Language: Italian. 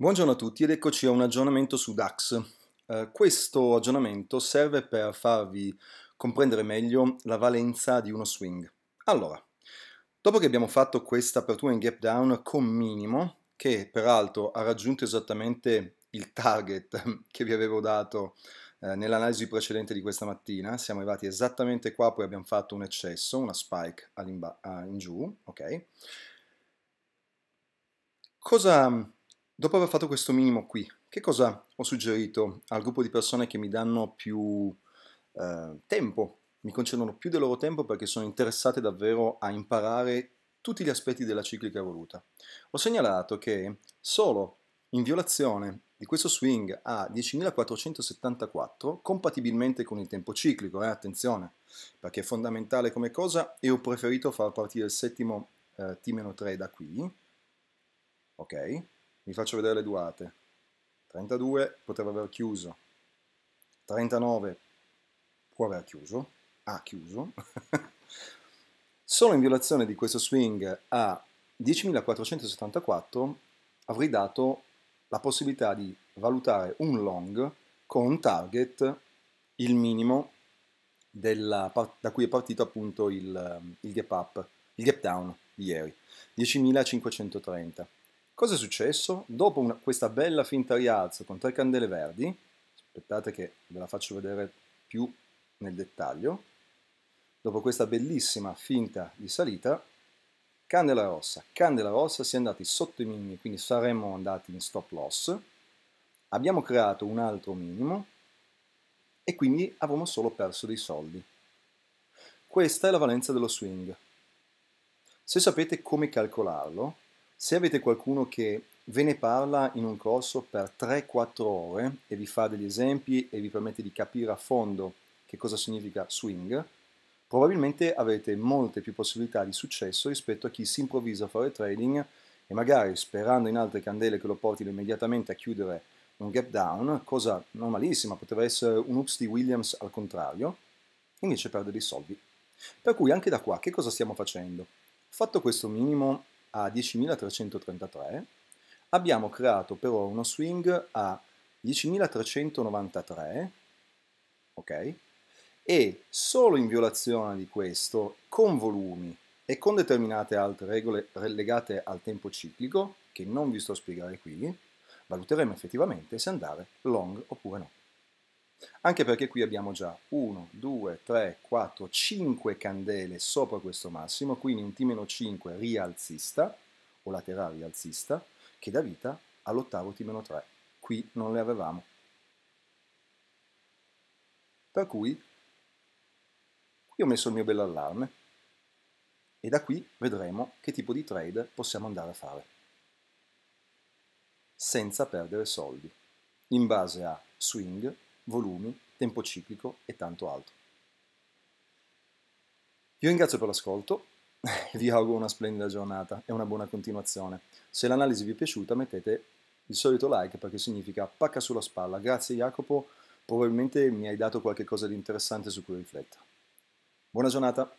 Buongiorno a tutti ed eccoci a un aggiornamento su DAX. Eh, questo aggiornamento serve per farvi comprendere meglio la valenza di uno swing. Allora, dopo che abbiamo fatto questa apertura in gap down con minimo, che peraltro ha raggiunto esattamente il target che vi avevo dato eh, nell'analisi precedente di questa mattina, siamo arrivati esattamente qua, poi abbiamo fatto un eccesso, una spike in giù, ok? Cosa Dopo aver fatto questo minimo qui, che cosa ho suggerito al gruppo di persone che mi danno più eh, tempo, mi concedono più del loro tempo perché sono interessate davvero a imparare tutti gli aspetti della ciclica evoluta? Ho segnalato che solo in violazione di questo swing a 10.474, compatibilmente con il tempo ciclico, eh, attenzione, perché è fondamentale come cosa e ho preferito far partire il settimo eh, T-3 da qui, ok? vi faccio vedere le durate. 32 poteva aver chiuso, 39 può aver chiuso, ha chiuso, solo in violazione di questo swing a 10.474 avrei dato la possibilità di valutare un long con un target, il minimo della, da cui è partito appunto il, il gap up, il gap down di ieri, 10.530. Cosa è successo? Dopo una, questa bella finta rialzo con tre candele verdi, aspettate che ve la faccio vedere più nel dettaglio, dopo questa bellissima finta di salita, candela rossa, candela rossa, si è andati sotto i minimi, quindi saremmo andati in stop loss, abbiamo creato un altro minimo e quindi avremmo solo perso dei soldi. Questa è la valenza dello swing. Se sapete come calcolarlo, se avete qualcuno che ve ne parla in un corso per 3-4 ore e vi fa degli esempi e vi permette di capire a fondo che cosa significa swing, probabilmente avrete molte più possibilità di successo rispetto a chi si improvvisa a fare trading e magari sperando in altre candele che lo portino immediatamente a chiudere un gap down, cosa normalissima, poteva essere un ups di Williams al contrario, invece perde dei soldi. Per cui anche da qua che cosa stiamo facendo? Fatto questo minimo a 10.333, abbiamo creato però uno swing a 10.393, ok? E solo in violazione di questo, con volumi e con determinate altre regole legate al tempo ciclico, che non vi sto a spiegare qui, valuteremo effettivamente se andare long oppure no. Anche perché qui abbiamo già 1, 2, 3, 4, 5 candele sopra questo massimo, quindi un T-5 rialzista o laterale rialzista che dà vita all'ottavo T-3. Qui non le avevamo. Per cui qui ho messo il mio bell'allarme e da qui vedremo che tipo di trade possiamo andare a fare senza perdere soldi in base a swing volumi, tempo ciclico e tanto altro. Io ringrazio per l'ascolto, vi auguro una splendida giornata e una buona continuazione. Se l'analisi vi è piaciuta mettete il solito like perché significa pacca sulla spalla. Grazie Jacopo, probabilmente mi hai dato qualche cosa di interessante su cui riflettere. Buona giornata!